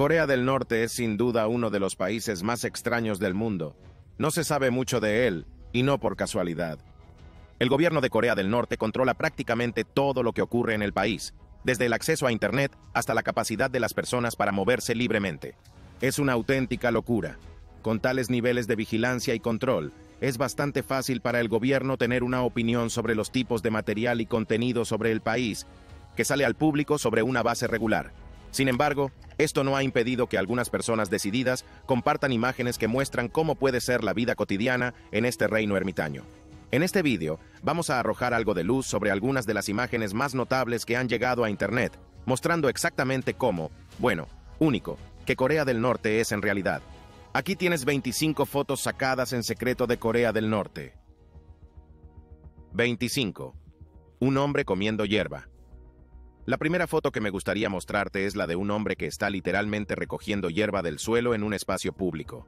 Corea del Norte es sin duda uno de los países más extraños del mundo. No se sabe mucho de él, y no por casualidad. El gobierno de Corea del Norte controla prácticamente todo lo que ocurre en el país, desde el acceso a Internet hasta la capacidad de las personas para moverse libremente. Es una auténtica locura. Con tales niveles de vigilancia y control, es bastante fácil para el gobierno tener una opinión sobre los tipos de material y contenido sobre el país que sale al público sobre una base regular. Sin embargo, esto no ha impedido que algunas personas decididas compartan imágenes que muestran cómo puede ser la vida cotidiana en este reino ermitaño. En este vídeo, vamos a arrojar algo de luz sobre algunas de las imágenes más notables que han llegado a Internet, mostrando exactamente cómo, bueno, único, que Corea del Norte es en realidad. Aquí tienes 25 fotos sacadas en secreto de Corea del Norte. 25. Un hombre comiendo hierba. La primera foto que me gustaría mostrarte es la de un hombre que está literalmente recogiendo hierba del suelo en un espacio público.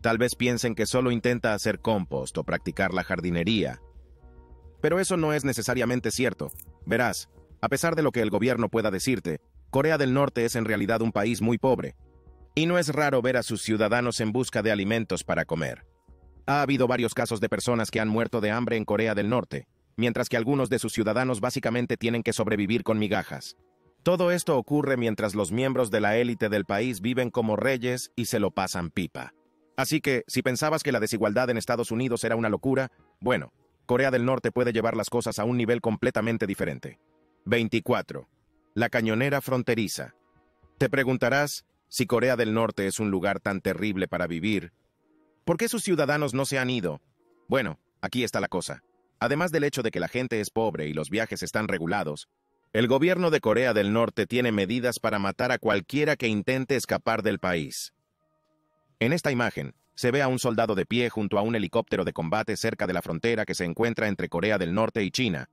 Tal vez piensen que solo intenta hacer compost o practicar la jardinería. Pero eso no es necesariamente cierto. Verás, a pesar de lo que el gobierno pueda decirte, Corea del Norte es en realidad un país muy pobre. Y no es raro ver a sus ciudadanos en busca de alimentos para comer. Ha habido varios casos de personas que han muerto de hambre en Corea del Norte, mientras que algunos de sus ciudadanos básicamente tienen que sobrevivir con migajas. Todo esto ocurre mientras los miembros de la élite del país viven como reyes y se lo pasan pipa. Así que, si pensabas que la desigualdad en Estados Unidos era una locura, bueno, Corea del Norte puede llevar las cosas a un nivel completamente diferente. 24. La cañonera fronteriza. Te preguntarás, si Corea del Norte es un lugar tan terrible para vivir, ¿por qué sus ciudadanos no se han ido? Bueno, aquí está la cosa. Además del hecho de que la gente es pobre y los viajes están regulados, el gobierno de Corea del Norte tiene medidas para matar a cualquiera que intente escapar del país. En esta imagen, se ve a un soldado de pie junto a un helicóptero de combate cerca de la frontera que se encuentra entre Corea del Norte y China,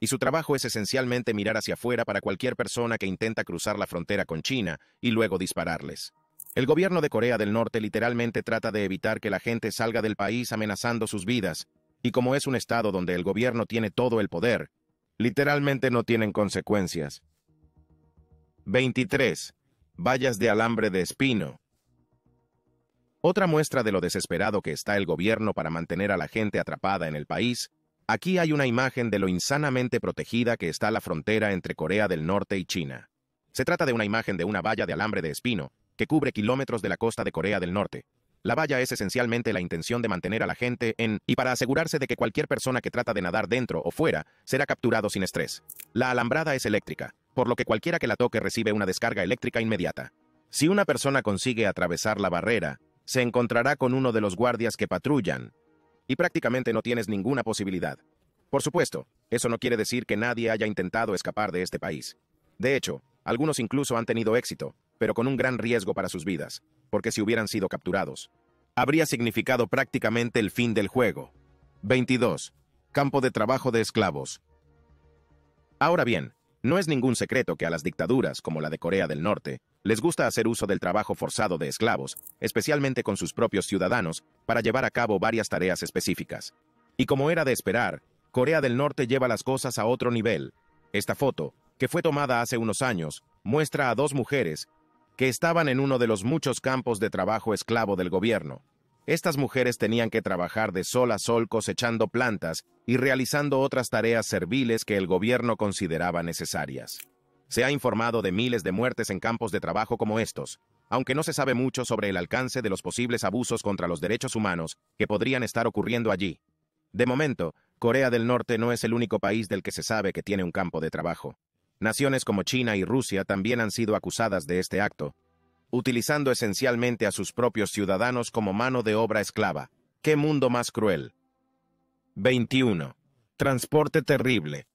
y su trabajo es esencialmente mirar hacia afuera para cualquier persona que intenta cruzar la frontera con China y luego dispararles. El gobierno de Corea del Norte literalmente trata de evitar que la gente salga del país amenazando sus vidas, y como es un estado donde el gobierno tiene todo el poder, literalmente no tienen consecuencias. 23. Vallas de alambre de espino. Otra muestra de lo desesperado que está el gobierno para mantener a la gente atrapada en el país, aquí hay una imagen de lo insanamente protegida que está la frontera entre Corea del Norte y China. Se trata de una imagen de una valla de alambre de espino que cubre kilómetros de la costa de Corea del Norte, la valla es esencialmente la intención de mantener a la gente en y para asegurarse de que cualquier persona que trata de nadar dentro o fuera será capturado sin estrés. La alambrada es eléctrica, por lo que cualquiera que la toque recibe una descarga eléctrica inmediata. Si una persona consigue atravesar la barrera, se encontrará con uno de los guardias que patrullan, y prácticamente no tienes ninguna posibilidad. Por supuesto, eso no quiere decir que nadie haya intentado escapar de este país. De hecho, algunos incluso han tenido éxito, pero con un gran riesgo para sus vidas porque si hubieran sido capturados, habría significado prácticamente el fin del juego. 22. Campo de trabajo de esclavos. Ahora bien, no es ningún secreto que a las dictaduras, como la de Corea del Norte, les gusta hacer uso del trabajo forzado de esclavos, especialmente con sus propios ciudadanos, para llevar a cabo varias tareas específicas. Y como era de esperar, Corea del Norte lleva las cosas a otro nivel. Esta foto, que fue tomada hace unos años, muestra a dos mujeres que estaban en uno de los muchos campos de trabajo esclavo del gobierno. Estas mujeres tenían que trabajar de sol a sol cosechando plantas y realizando otras tareas serviles que el gobierno consideraba necesarias. Se ha informado de miles de muertes en campos de trabajo como estos, aunque no se sabe mucho sobre el alcance de los posibles abusos contra los derechos humanos que podrían estar ocurriendo allí. De momento, Corea del Norte no es el único país del que se sabe que tiene un campo de trabajo. Naciones como China y Rusia también han sido acusadas de este acto, utilizando esencialmente a sus propios ciudadanos como mano de obra esclava. ¡Qué mundo más cruel! 21. Transporte terrible.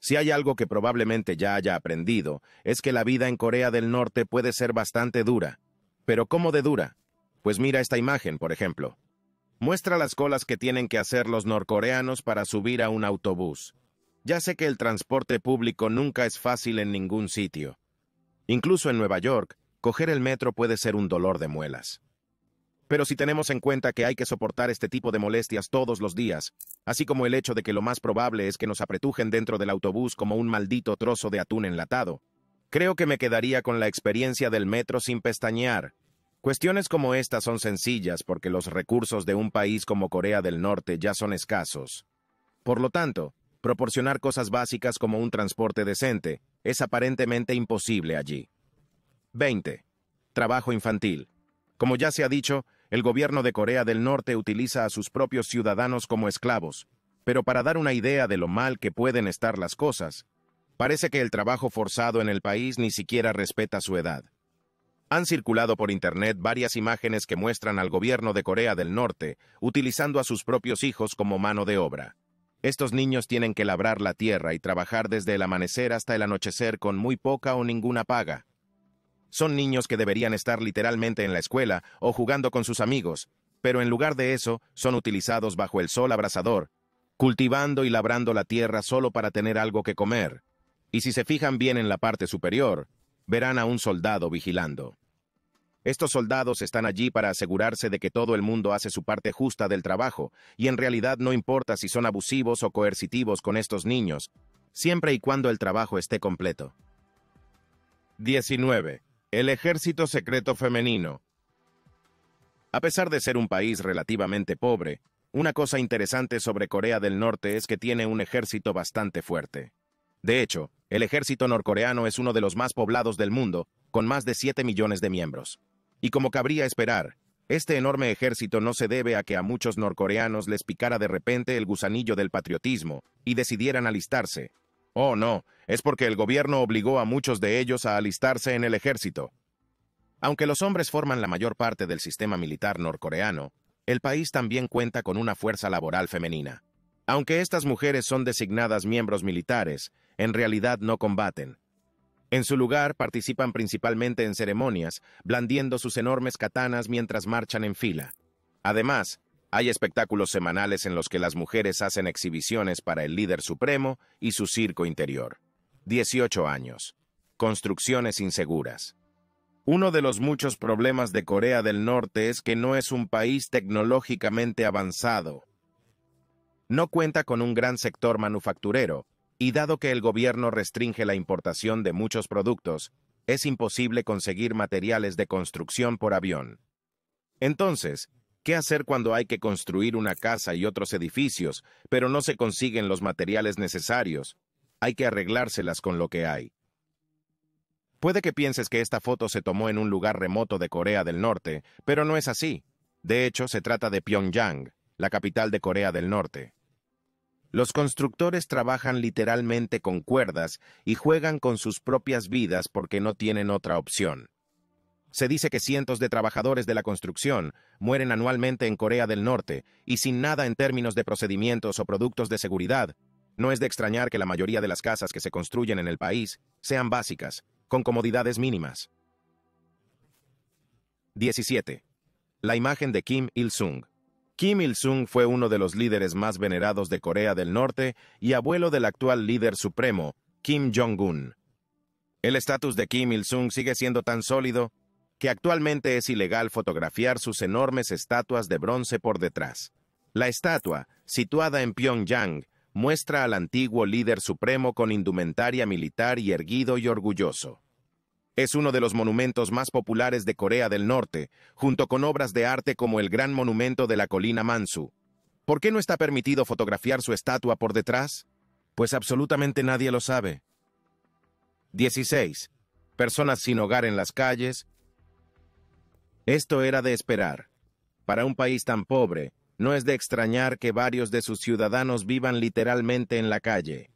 Si hay algo que probablemente ya haya aprendido, es que la vida en Corea del Norte puede ser bastante dura. ¿Pero cómo de dura? Pues mira esta imagen, por ejemplo. Muestra las colas que tienen que hacer los norcoreanos para subir a un autobús. Ya sé que el transporte público nunca es fácil en ningún sitio. Incluso en Nueva York, coger el metro puede ser un dolor de muelas. Pero si tenemos en cuenta que hay que soportar este tipo de molestias todos los días, así como el hecho de que lo más probable es que nos apretujen dentro del autobús como un maldito trozo de atún enlatado, creo que me quedaría con la experiencia del metro sin pestañear. Cuestiones como estas son sencillas porque los recursos de un país como Corea del Norte ya son escasos. Por lo tanto, Proporcionar cosas básicas como un transporte decente es aparentemente imposible allí. 20. Trabajo infantil. Como ya se ha dicho, el gobierno de Corea del Norte utiliza a sus propios ciudadanos como esclavos, pero para dar una idea de lo mal que pueden estar las cosas, parece que el trabajo forzado en el país ni siquiera respeta su edad. Han circulado por Internet varias imágenes que muestran al gobierno de Corea del Norte utilizando a sus propios hijos como mano de obra. Estos niños tienen que labrar la tierra y trabajar desde el amanecer hasta el anochecer con muy poca o ninguna paga. Son niños que deberían estar literalmente en la escuela o jugando con sus amigos, pero en lugar de eso son utilizados bajo el sol abrasador, cultivando y labrando la tierra solo para tener algo que comer. Y si se fijan bien en la parte superior, verán a un soldado vigilando. Estos soldados están allí para asegurarse de que todo el mundo hace su parte justa del trabajo, y en realidad no importa si son abusivos o coercitivos con estos niños, siempre y cuando el trabajo esté completo. 19. El Ejército Secreto Femenino. A pesar de ser un país relativamente pobre, una cosa interesante sobre Corea del Norte es que tiene un ejército bastante fuerte. De hecho, el ejército norcoreano es uno de los más poblados del mundo, con más de 7 millones de miembros. Y como cabría esperar, este enorme ejército no se debe a que a muchos norcoreanos les picara de repente el gusanillo del patriotismo y decidieran alistarse. Oh, no, es porque el gobierno obligó a muchos de ellos a alistarse en el ejército. Aunque los hombres forman la mayor parte del sistema militar norcoreano, el país también cuenta con una fuerza laboral femenina. Aunque estas mujeres son designadas miembros militares, en realidad no combaten, en su lugar, participan principalmente en ceremonias, blandiendo sus enormes katanas mientras marchan en fila. Además, hay espectáculos semanales en los que las mujeres hacen exhibiciones para el líder supremo y su circo interior. 18 años. Construcciones inseguras. Uno de los muchos problemas de Corea del Norte es que no es un país tecnológicamente avanzado. No cuenta con un gran sector manufacturero, y dado que el gobierno restringe la importación de muchos productos, es imposible conseguir materiales de construcción por avión. Entonces, ¿qué hacer cuando hay que construir una casa y otros edificios, pero no se consiguen los materiales necesarios? Hay que arreglárselas con lo que hay. Puede que pienses que esta foto se tomó en un lugar remoto de Corea del Norte, pero no es así. De hecho, se trata de Pyongyang, la capital de Corea del Norte. Los constructores trabajan literalmente con cuerdas y juegan con sus propias vidas porque no tienen otra opción. Se dice que cientos de trabajadores de la construcción mueren anualmente en Corea del Norte y sin nada en términos de procedimientos o productos de seguridad. No es de extrañar que la mayoría de las casas que se construyen en el país sean básicas, con comodidades mínimas. 17. La imagen de Kim Il-sung. Kim Il-sung fue uno de los líderes más venerados de Corea del Norte y abuelo del actual líder supremo, Kim Jong-un. El estatus de Kim Il-sung sigue siendo tan sólido que actualmente es ilegal fotografiar sus enormes estatuas de bronce por detrás. La estatua, situada en Pyongyang, muestra al antiguo líder supremo con indumentaria militar y erguido y orgulloso. Es uno de los monumentos más populares de Corea del Norte, junto con obras de arte como el Gran Monumento de la Colina Mansu. ¿Por qué no está permitido fotografiar su estatua por detrás? Pues absolutamente nadie lo sabe. 16. Personas sin hogar en las calles. Esto era de esperar. Para un país tan pobre, no es de extrañar que varios de sus ciudadanos vivan literalmente en la calle.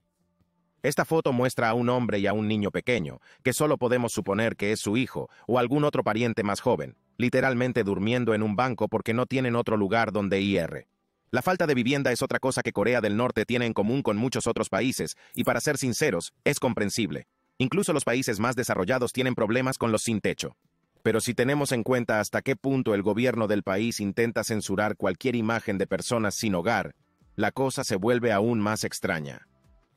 Esta foto muestra a un hombre y a un niño pequeño, que solo podemos suponer que es su hijo o algún otro pariente más joven, literalmente durmiendo en un banco porque no tienen otro lugar donde ir. La falta de vivienda es otra cosa que Corea del Norte tiene en común con muchos otros países, y para ser sinceros, es comprensible. Incluso los países más desarrollados tienen problemas con los sin techo. Pero si tenemos en cuenta hasta qué punto el gobierno del país intenta censurar cualquier imagen de personas sin hogar, la cosa se vuelve aún más extraña.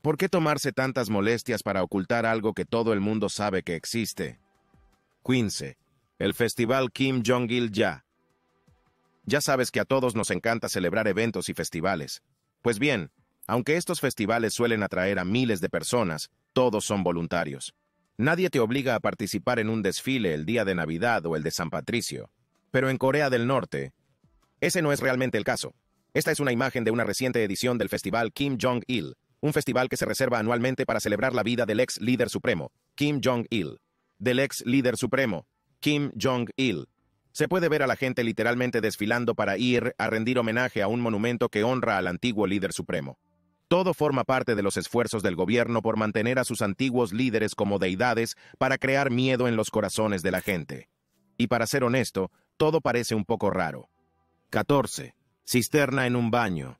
¿Por qué tomarse tantas molestias para ocultar algo que todo el mundo sabe que existe? 15. El Festival Kim Jong-il Ya. Ya sabes que a todos nos encanta celebrar eventos y festivales. Pues bien, aunque estos festivales suelen atraer a miles de personas, todos son voluntarios. Nadie te obliga a participar en un desfile el día de Navidad o el de San Patricio. Pero en Corea del Norte, ese no es realmente el caso. Esta es una imagen de una reciente edición del festival Kim Jong-il, un festival que se reserva anualmente para celebrar la vida del ex líder supremo, Kim Jong-il. Del ex líder supremo, Kim Jong-il. Se puede ver a la gente literalmente desfilando para ir a rendir homenaje a un monumento que honra al antiguo líder supremo. Todo forma parte de los esfuerzos del gobierno por mantener a sus antiguos líderes como deidades para crear miedo en los corazones de la gente. Y para ser honesto, todo parece un poco raro. 14. Cisterna en un baño.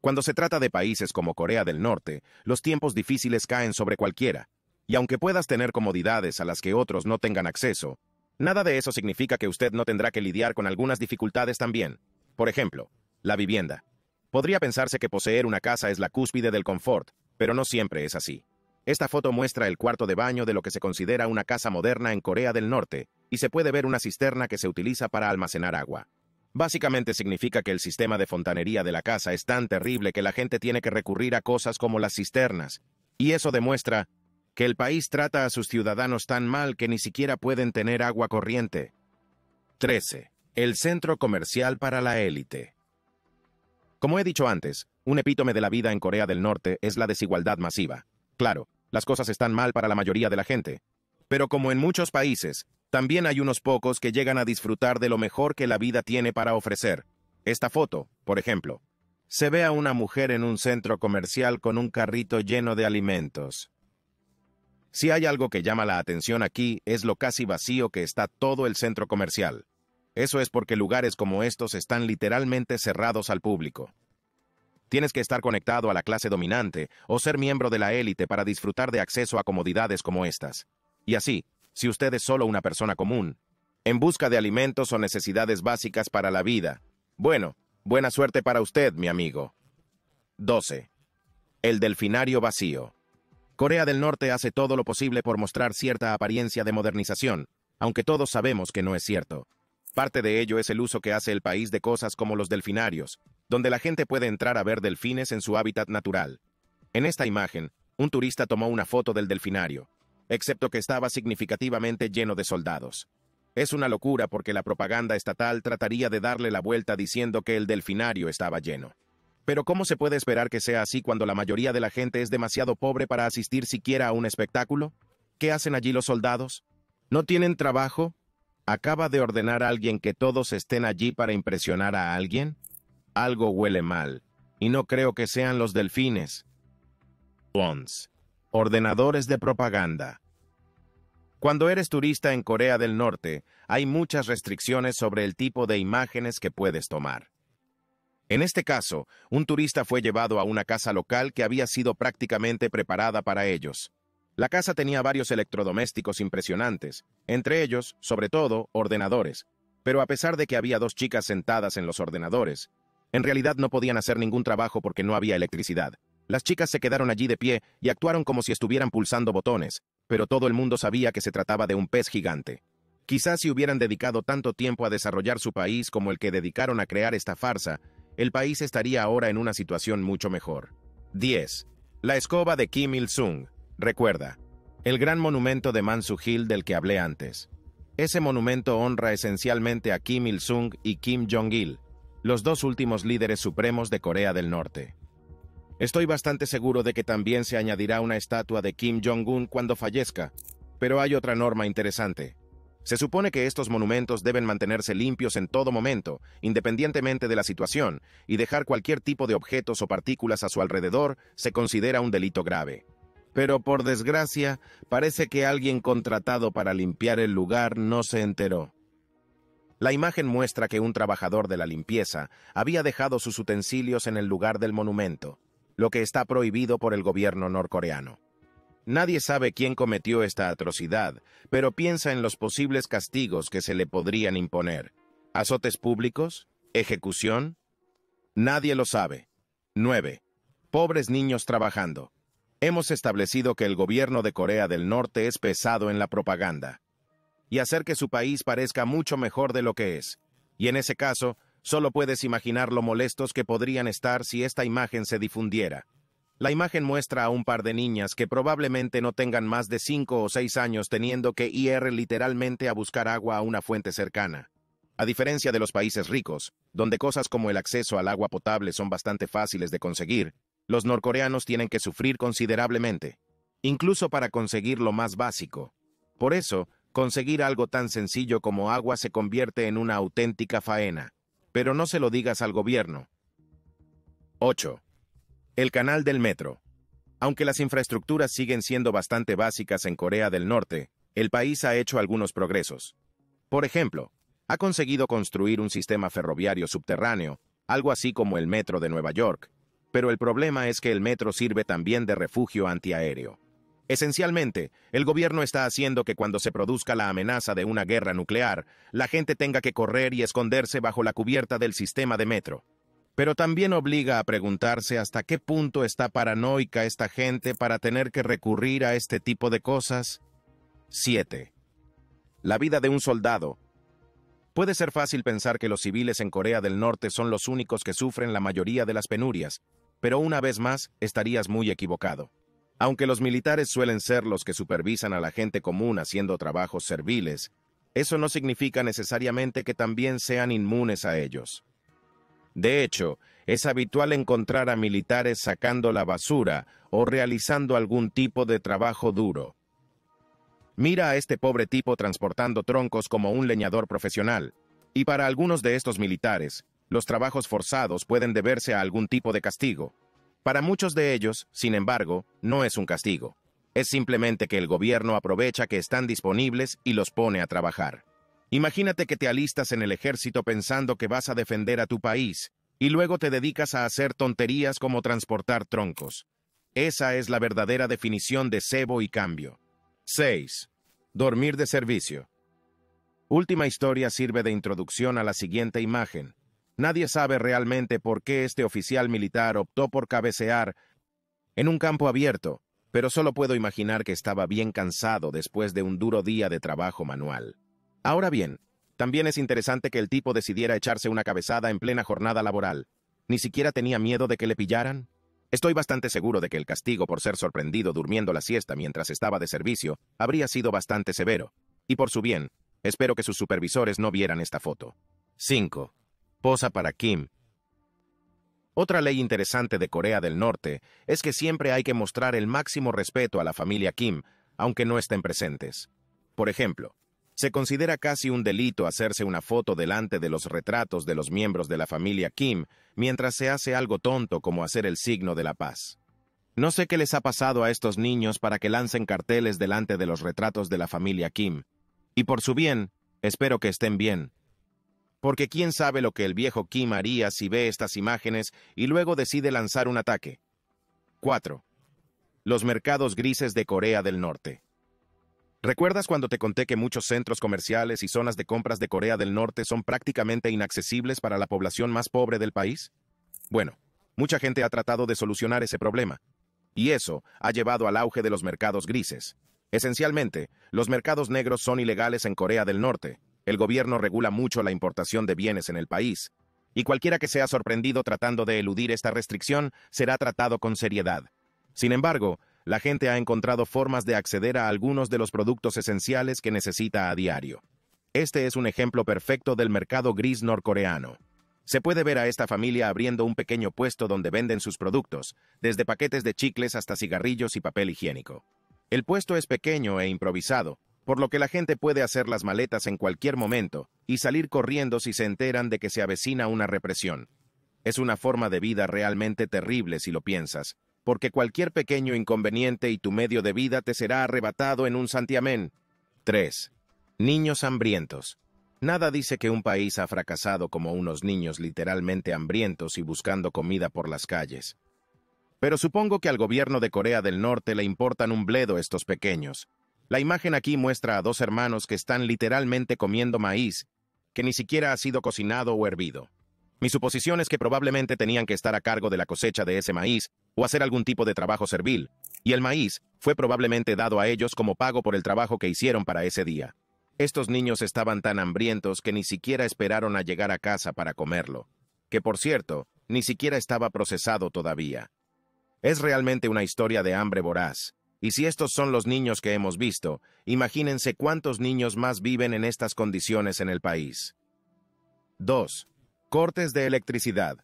Cuando se trata de países como Corea del Norte, los tiempos difíciles caen sobre cualquiera, y aunque puedas tener comodidades a las que otros no tengan acceso, nada de eso significa que usted no tendrá que lidiar con algunas dificultades también. Por ejemplo, la vivienda. Podría pensarse que poseer una casa es la cúspide del confort, pero no siempre es así. Esta foto muestra el cuarto de baño de lo que se considera una casa moderna en Corea del Norte, y se puede ver una cisterna que se utiliza para almacenar agua. Básicamente significa que el sistema de fontanería de la casa es tan terrible que la gente tiene que recurrir a cosas como las cisternas, y eso demuestra que el país trata a sus ciudadanos tan mal que ni siquiera pueden tener agua corriente. 13. El centro comercial para la élite. Como he dicho antes, un epítome de la vida en Corea del Norte es la desigualdad masiva. Claro, las cosas están mal para la mayoría de la gente. Pero como en muchos países, también hay unos pocos que llegan a disfrutar de lo mejor que la vida tiene para ofrecer. Esta foto, por ejemplo. Se ve a una mujer en un centro comercial con un carrito lleno de alimentos. Si hay algo que llama la atención aquí es lo casi vacío que está todo el centro comercial. Eso es porque lugares como estos están literalmente cerrados al público. Tienes que estar conectado a la clase dominante o ser miembro de la élite para disfrutar de acceso a comodidades como estas. Y así, si usted es solo una persona común, en busca de alimentos o necesidades básicas para la vida. Bueno, buena suerte para usted, mi amigo. 12. El delfinario vacío. Corea del Norte hace todo lo posible por mostrar cierta apariencia de modernización, aunque todos sabemos que no es cierto. Parte de ello es el uso que hace el país de cosas como los delfinarios, donde la gente puede entrar a ver delfines en su hábitat natural. En esta imagen, un turista tomó una foto del delfinario, excepto que estaba significativamente lleno de soldados. Es una locura porque la propaganda estatal trataría de darle la vuelta diciendo que el delfinario estaba lleno. Pero ¿cómo se puede esperar que sea así cuando la mayoría de la gente es demasiado pobre para asistir siquiera a un espectáculo? ¿Qué hacen allí los soldados? ¿No tienen trabajo? ¿Acaba de ordenar a alguien que todos estén allí para impresionar a alguien? Algo huele mal, y no creo que sean los delfines. Bonds, Ordenadores de propaganda. Cuando eres turista en Corea del Norte, hay muchas restricciones sobre el tipo de imágenes que puedes tomar. En este caso, un turista fue llevado a una casa local que había sido prácticamente preparada para ellos. La casa tenía varios electrodomésticos impresionantes, entre ellos, sobre todo, ordenadores. Pero a pesar de que había dos chicas sentadas en los ordenadores, en realidad no podían hacer ningún trabajo porque no había electricidad. Las chicas se quedaron allí de pie y actuaron como si estuvieran pulsando botones, pero todo el mundo sabía que se trataba de un pez gigante. Quizás si hubieran dedicado tanto tiempo a desarrollar su país como el que dedicaron a crear esta farsa, el país estaría ahora en una situación mucho mejor. 10. La escoba de Kim Il-sung. Recuerda, el gran monumento de Mansu Hill del que hablé antes. Ese monumento honra esencialmente a Kim Il-sung y Kim Jong-il, los dos últimos líderes supremos de Corea del Norte. Estoy bastante seguro de que también se añadirá una estatua de Kim Jong-un cuando fallezca, pero hay otra norma interesante. Se supone que estos monumentos deben mantenerse limpios en todo momento, independientemente de la situación, y dejar cualquier tipo de objetos o partículas a su alrededor se considera un delito grave. Pero por desgracia, parece que alguien contratado para limpiar el lugar no se enteró. La imagen muestra que un trabajador de la limpieza había dejado sus utensilios en el lugar del monumento lo que está prohibido por el gobierno norcoreano. Nadie sabe quién cometió esta atrocidad, pero piensa en los posibles castigos que se le podrían imponer. ¿Azotes públicos? ¿Ejecución? Nadie lo sabe. 9. Pobres niños trabajando. Hemos establecido que el gobierno de Corea del Norte es pesado en la propaganda y hacer que su país parezca mucho mejor de lo que es. Y en ese caso, Solo puedes imaginar lo molestos que podrían estar si esta imagen se difundiera. La imagen muestra a un par de niñas que probablemente no tengan más de 5 o 6 años teniendo que ir literalmente a buscar agua a una fuente cercana. A diferencia de los países ricos, donde cosas como el acceso al agua potable son bastante fáciles de conseguir, los norcoreanos tienen que sufrir considerablemente, incluso para conseguir lo más básico. Por eso, conseguir algo tan sencillo como agua se convierte en una auténtica faena pero no se lo digas al gobierno. 8. El canal del metro. Aunque las infraestructuras siguen siendo bastante básicas en Corea del Norte, el país ha hecho algunos progresos. Por ejemplo, ha conseguido construir un sistema ferroviario subterráneo, algo así como el metro de Nueva York, pero el problema es que el metro sirve también de refugio antiaéreo. Esencialmente, el gobierno está haciendo que cuando se produzca la amenaza de una guerra nuclear, la gente tenga que correr y esconderse bajo la cubierta del sistema de metro. Pero también obliga a preguntarse hasta qué punto está paranoica esta gente para tener que recurrir a este tipo de cosas. 7. La vida de un soldado. Puede ser fácil pensar que los civiles en Corea del Norte son los únicos que sufren la mayoría de las penurias, pero una vez más estarías muy equivocado. Aunque los militares suelen ser los que supervisan a la gente común haciendo trabajos serviles, eso no significa necesariamente que también sean inmunes a ellos. De hecho, es habitual encontrar a militares sacando la basura o realizando algún tipo de trabajo duro. Mira a este pobre tipo transportando troncos como un leñador profesional, y para algunos de estos militares, los trabajos forzados pueden deberse a algún tipo de castigo. Para muchos de ellos, sin embargo, no es un castigo. Es simplemente que el gobierno aprovecha que están disponibles y los pone a trabajar. Imagínate que te alistas en el ejército pensando que vas a defender a tu país y luego te dedicas a hacer tonterías como transportar troncos. Esa es la verdadera definición de cebo y cambio. 6. Dormir de servicio. Última historia sirve de introducción a la siguiente imagen, Nadie sabe realmente por qué este oficial militar optó por cabecear en un campo abierto, pero solo puedo imaginar que estaba bien cansado después de un duro día de trabajo manual. Ahora bien, también es interesante que el tipo decidiera echarse una cabezada en plena jornada laboral. Ni siquiera tenía miedo de que le pillaran. Estoy bastante seguro de que el castigo por ser sorprendido durmiendo la siesta mientras estaba de servicio habría sido bastante severo. Y por su bien, espero que sus supervisores no vieran esta foto. 5 posa para Kim. Otra ley interesante de Corea del Norte es que siempre hay que mostrar el máximo respeto a la familia Kim, aunque no estén presentes. Por ejemplo, se considera casi un delito hacerse una foto delante de los retratos de los miembros de la familia Kim mientras se hace algo tonto como hacer el signo de la paz. No sé qué les ha pasado a estos niños para que lancen carteles delante de los retratos de la familia Kim. Y por su bien, espero que estén bien porque quién sabe lo que el viejo Kim haría si ve estas imágenes y luego decide lanzar un ataque. 4. Los mercados grises de Corea del Norte. ¿Recuerdas cuando te conté que muchos centros comerciales y zonas de compras de Corea del Norte son prácticamente inaccesibles para la población más pobre del país? Bueno, mucha gente ha tratado de solucionar ese problema, y eso ha llevado al auge de los mercados grises. Esencialmente, los mercados negros son ilegales en Corea del Norte, el gobierno regula mucho la importación de bienes en el país, y cualquiera que sea sorprendido tratando de eludir esta restricción será tratado con seriedad. Sin embargo, la gente ha encontrado formas de acceder a algunos de los productos esenciales que necesita a diario. Este es un ejemplo perfecto del mercado gris norcoreano. Se puede ver a esta familia abriendo un pequeño puesto donde venden sus productos, desde paquetes de chicles hasta cigarrillos y papel higiénico. El puesto es pequeño e improvisado, por lo que la gente puede hacer las maletas en cualquier momento y salir corriendo si se enteran de que se avecina una represión. Es una forma de vida realmente terrible si lo piensas, porque cualquier pequeño inconveniente y tu medio de vida te será arrebatado en un santiamén. 3. Niños hambrientos. Nada dice que un país ha fracasado como unos niños literalmente hambrientos y buscando comida por las calles. Pero supongo que al gobierno de Corea del Norte le importan un bledo estos pequeños, la imagen aquí muestra a dos hermanos que están literalmente comiendo maíz, que ni siquiera ha sido cocinado o hervido. Mi suposición es que probablemente tenían que estar a cargo de la cosecha de ese maíz o hacer algún tipo de trabajo servil, y el maíz fue probablemente dado a ellos como pago por el trabajo que hicieron para ese día. Estos niños estaban tan hambrientos que ni siquiera esperaron a llegar a casa para comerlo, que por cierto, ni siquiera estaba procesado todavía. Es realmente una historia de hambre voraz. Y si estos son los niños que hemos visto, imagínense cuántos niños más viven en estas condiciones en el país. 2. Cortes de electricidad.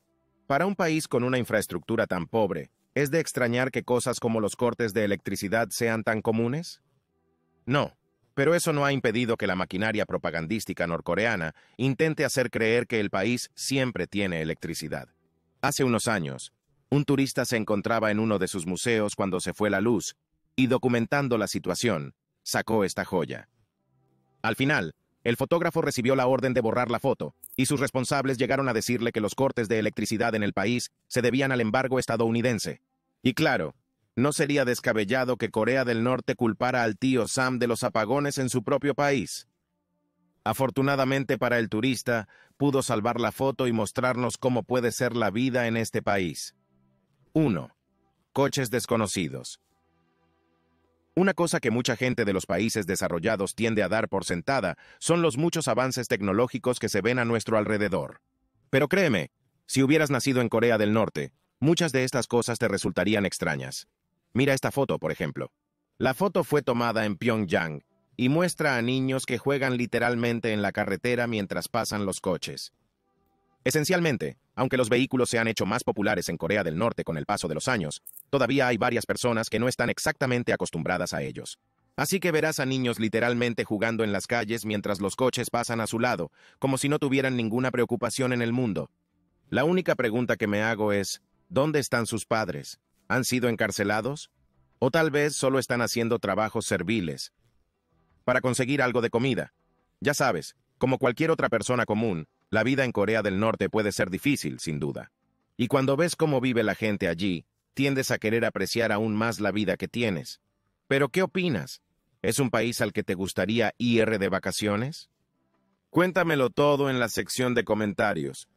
Para un país con una infraestructura tan pobre, ¿es de extrañar que cosas como los cortes de electricidad sean tan comunes? No, pero eso no ha impedido que la maquinaria propagandística norcoreana intente hacer creer que el país siempre tiene electricidad. Hace unos años, un turista se encontraba en uno de sus museos cuando se fue la luz y documentando la situación, sacó esta joya. Al final, el fotógrafo recibió la orden de borrar la foto, y sus responsables llegaron a decirle que los cortes de electricidad en el país se debían al embargo estadounidense. Y claro, no sería descabellado que Corea del Norte culpara al tío Sam de los apagones en su propio país. Afortunadamente para el turista, pudo salvar la foto y mostrarnos cómo puede ser la vida en este país. 1. Coches desconocidos. Una cosa que mucha gente de los países desarrollados tiende a dar por sentada son los muchos avances tecnológicos que se ven a nuestro alrededor. Pero créeme, si hubieras nacido en Corea del Norte, muchas de estas cosas te resultarían extrañas. Mira esta foto, por ejemplo. La foto fue tomada en Pyongyang y muestra a niños que juegan literalmente en la carretera mientras pasan los coches. Esencialmente, aunque los vehículos se han hecho más populares en Corea del Norte con el paso de los años, todavía hay varias personas que no están exactamente acostumbradas a ellos. Así que verás a niños literalmente jugando en las calles mientras los coches pasan a su lado, como si no tuvieran ninguna preocupación en el mundo. La única pregunta que me hago es, ¿dónde están sus padres? ¿Han sido encarcelados? ¿O tal vez solo están haciendo trabajos serviles para conseguir algo de comida? Ya sabes, como cualquier otra persona común, la vida en Corea del Norte puede ser difícil, sin duda. Y cuando ves cómo vive la gente allí, tiendes a querer apreciar aún más la vida que tienes. Pero ¿qué opinas? ¿Es un país al que te gustaría ir de vacaciones? Cuéntamelo todo en la sección de comentarios.